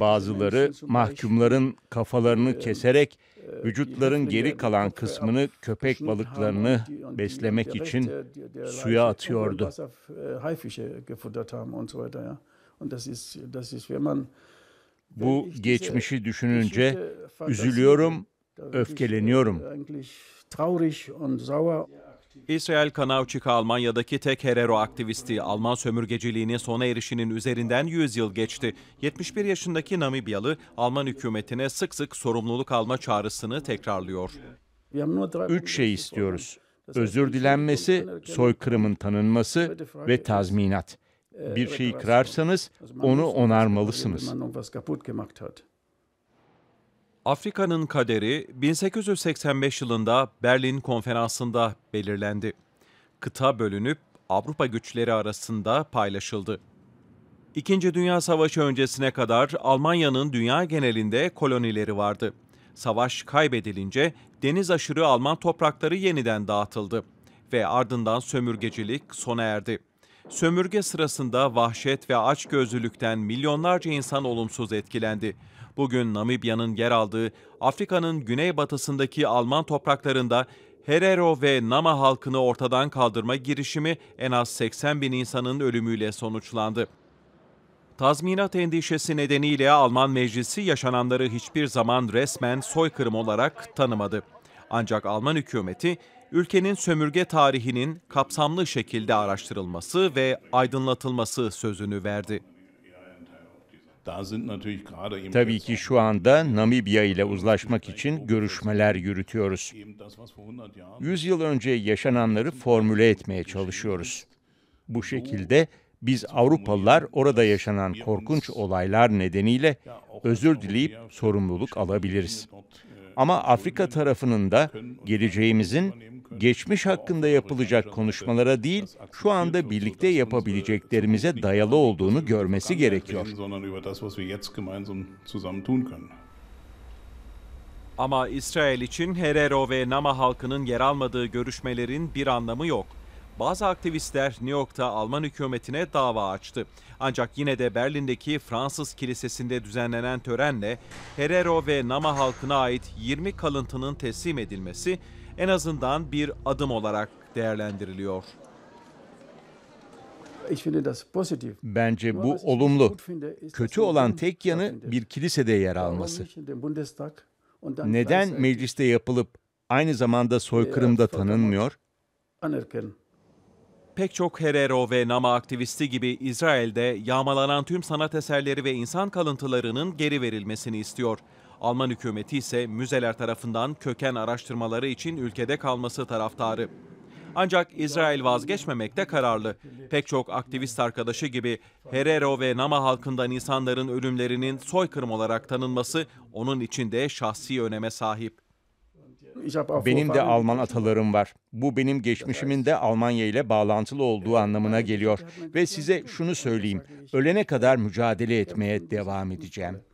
Bazıları mahkumların kafalarını äh, keserek äh, vücutların geri kalan kısmını köpek balıklarını beslemek için suya atıyordu. Bu geçmişi düşününce üzülüyorum, äh, öfkeleniyorum. İsrail Kanavçık Almanya'daki tek Herero aktivisti Alman sömürgeciliğinin sona erişinin üzerinden 100 yıl geçti. 71 yaşındaki Namibyalı Alman hükümetine sık sık sorumluluk alma çağrısını tekrarlıyor. Üç şey istiyoruz. Özür dilenmesi, soykırımın tanınması ve tazminat. Bir şeyi kırarsanız onu onarmalısınız. Afrika'nın kaderi 1885 yılında Berlin Konferansı'nda belirlendi. Kıta bölünüp Avrupa güçleri arasında paylaşıldı. İkinci Dünya Savaşı öncesine kadar Almanya'nın dünya genelinde kolonileri vardı. Savaş kaybedilince deniz aşırı Alman toprakları yeniden dağıtıldı ve ardından sömürgecilik sona erdi. Sömürge sırasında vahşet ve açgözlülükten milyonlarca insan olumsuz etkilendi. Bugün Namibya'nın yer aldığı Afrika'nın güneybatısındaki Alman topraklarında Herero ve Nama halkını ortadan kaldırma girişimi en az 80 bin insanın ölümüyle sonuçlandı. Tazminat endişesi nedeniyle Alman meclisi yaşananları hiçbir zaman resmen soykırım olarak tanımadı. Ancak Alman hükümeti ülkenin sömürge tarihinin kapsamlı şekilde araştırılması ve aydınlatılması sözünü verdi. Tabii ki şu anda Namibya ile uzlaşmak için görüşmeler yürütüyoruz. Yüzyıl önce yaşananları formüle etmeye çalışıyoruz. Bu şekilde biz Avrupalılar orada yaşanan korkunç olaylar nedeniyle özür dileyip sorumluluk alabiliriz. Ama Afrika tarafının da geleceğimizin geçmiş hakkında yapılacak konuşmalara değil, şu anda birlikte yapabileceklerimize dayalı olduğunu görmesi gerekiyor. Ama İsrail için Herero ve Nama halkının yer almadığı görüşmelerin bir anlamı yok bazı aktivistler New York'ta Alman hükümetine dava açtı. Ancak yine de Berlin'deki Fransız kilisesinde düzenlenen törenle Herero ve Nama halkına ait 20 kalıntının teslim edilmesi en azından bir adım olarak değerlendiriliyor. Bence bu olumlu. Kötü olan tek yanı bir kilisede yer alması. Neden mecliste yapılıp aynı zamanda soykırımda tanınmıyor? pek çok Herero ve Nama aktivisti gibi İsrail'de yağmalanan tüm sanat eserleri ve insan kalıntılarının geri verilmesini istiyor. Alman hükümeti ise müzeler tarafından köken araştırmaları için ülkede kalması taraftarı. Ancak İsrail vazgeçmemekte kararlı. Pek çok aktivist arkadaşı gibi Herero ve Nama halkından insanların ölümlerinin soykırım olarak tanınması onun için de şahsi öneme sahip. Benim de Alman atalarım var. Bu benim geçmişimin de Almanya ile bağlantılı olduğu anlamına geliyor. Ve size şunu söyleyeyim. Ölene kadar mücadele etmeye devam edeceğim.